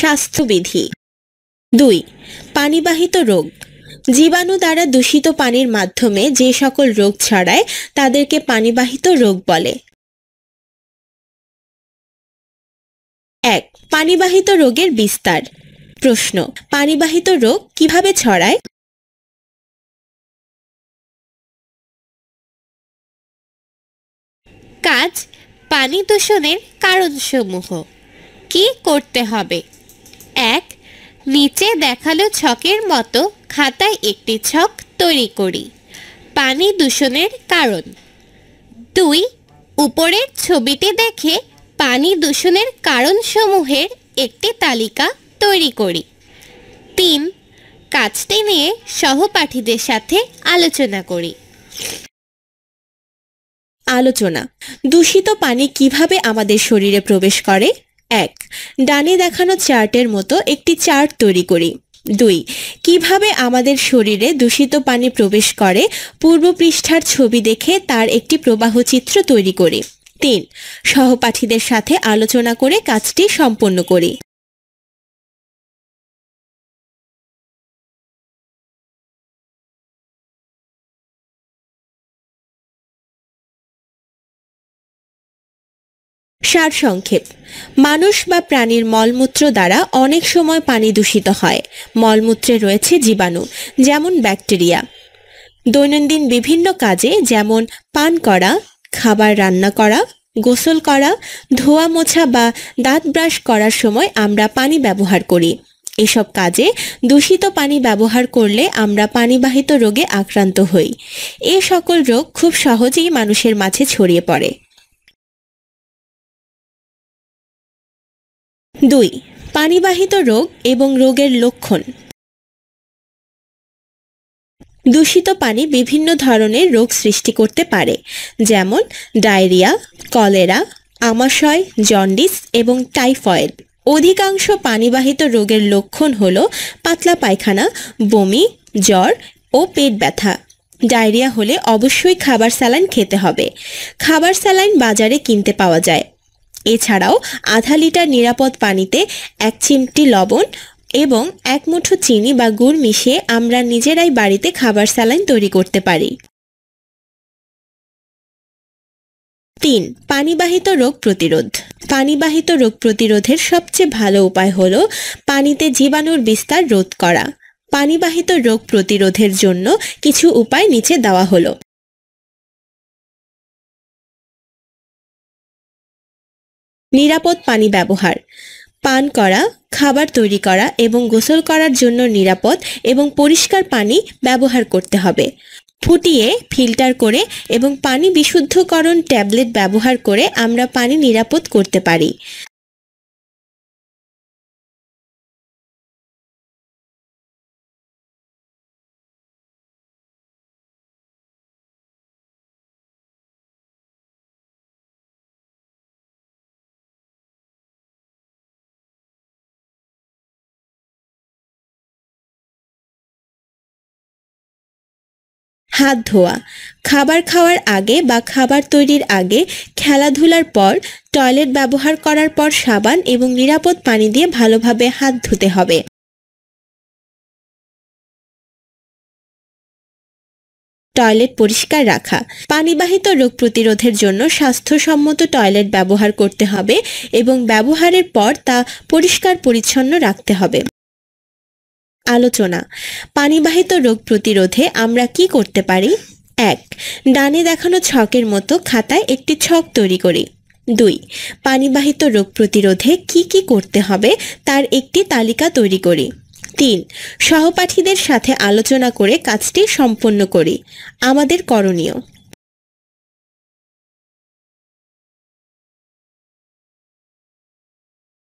স্বাস্থ্যবিধি দুই পানিবাহিত রোগ জীবাণু দ্বারা দূষিত পানির মাধ্যমে যে সকল রোগ ছড়ায় তাদেরকে পানিবাহিত রোগ বলে এক পানিবাহিত রোগের বিস্তার প্রশ্ন পানিবাহিত রোগ কিভাবে ছড়ায় কাজ পানি দূষণের কারণসমূহ কি করতে হবে এক নিচে দেখালো ছকের মতো খাতায় একটি ছক তৈরি করি পানি দূষণের কারণ দুই উপরের ছবিটি দেখে পানি দূষণের কারণসমূহের একটি তালিকা তৈরি করি তিন কাজটি নিয়ে সহপাঠীদের সাথে আলোচনা করি আলোচনা দূষিত পানি কিভাবে আমাদের শরীরে প্রবেশ করে ডানে দেখানো চার্টের মতো একটি চার্ট তৈরি করি দুই কিভাবে আমাদের শরীরে দূষিত পানি প্রবেশ করে পূর্ব পৃষ্ঠার ছবি দেখে তার একটি প্রবাহ চিত্র তৈরি করি তিন সহপাঠীদের সাথে আলোচনা করে কাজটি সম্পন্ন করি সারসংক্ষেপ মানুষ বা প্রাণীর মলমূত্র দ্বারা অনেক সময় পানি দূষিত হয় মলমূত্রে রয়েছে জীবাণু যেমন ব্যাকটেরিয়া দৈনন্দিন বিভিন্ন কাজে যেমন পান করা খাবার রান্না করা গোসল করা ধোয়া মোছা বা দাঁত ব্রাশ করার সময় আমরা পানি ব্যবহার করি এসব কাজে দূষিত পানি ব্যবহার করলে আমরা পানিবাহিত রোগে আক্রান্ত হই এ সকল রোগ খুব সহজেই মানুষের মাঝে ছড়িয়ে পড়ে দুই পানিবাহিত রোগ এবং রোগের লক্ষণ দূষিত পানি বিভিন্ন ধরনের রোগ সৃষ্টি করতে পারে যেমন ডায়রিয়া কলেরা আমাশয় জন্ডিস এবং টাইফয়েড অধিকাংশ পানিবাহিত রোগের লক্ষণ হল পাতলা পায়খানা বমি জ্বর ও পেট ব্যথা ডায়রিয়া হলে অবশ্যই খাবার স্যালাইন খেতে হবে খাবার স্যালাইন বাজারে কিনতে পাওয়া যায় এছাড়াও আধা লিটার নিরাপদ পানিতে এক চিমটি লবণ এবং এক মুঠো চিনি বা গুড় মিশিয়ে আমরা নিজেরাই বাড়িতে খাবার স্যালাইন তৈরি করতে পারি তিন পানিবাহিত রোগ প্রতিরোধ পানিবাহিত রোগ প্রতিরোধের সবচেয়ে ভালো উপায় হল পানিতে জীবাণুর বিস্তার রোধ করা পানিবাহিত রোগ প্রতিরোধের জন্য কিছু উপায় নিচে দেওয়া হলো নিরাপদ পানি ব্যবহার পান করা খাবার তৈরি করা এবং গোসল করার জন্য নিরাপদ এবং পরিষ্কার পানি ব্যবহার করতে হবে ফুটিয়ে ফিল্টার করে এবং পানি বিশুদ্ধকরণ ট্যাবলেট ব্যবহার করে আমরা পানি নিরাপদ করতে পারি হাত ধোয়া খাবার খাওয়ার আগে বা খাবার তৈরির আগে খেলাধুলার পর টয়লেট ব্যবহার করার পর সাবান এবং নিরাপদ পানি দিয়ে ভালোভাবে হাত ধুতে হবে টয়লেট পরিষ্কার রাখা পানিবাহিত রোগ প্রতিরোধের জন্য স্বাস্থ্যসম্মত টয়লেট ব্যবহার করতে হবে এবং ব্যবহারের পর তা পরিষ্কার পরিচ্ছন্ন রাখতে হবে আলোচনা পানিবাহিত রোগ প্রতিরোধে আমরা কি করতে পারি এক ডানে দেখানো ছকের মতো খাতায় একটি ছক তৈরি করি দুই পানিবাহিত রোগ প্রতিরোধে কি কি করতে হবে তার একটি তালিকা তৈরি করি তিন সহপাঠীদের সাথে আলোচনা করে কাজটি সম্পন্ন করি আমাদের করণীয়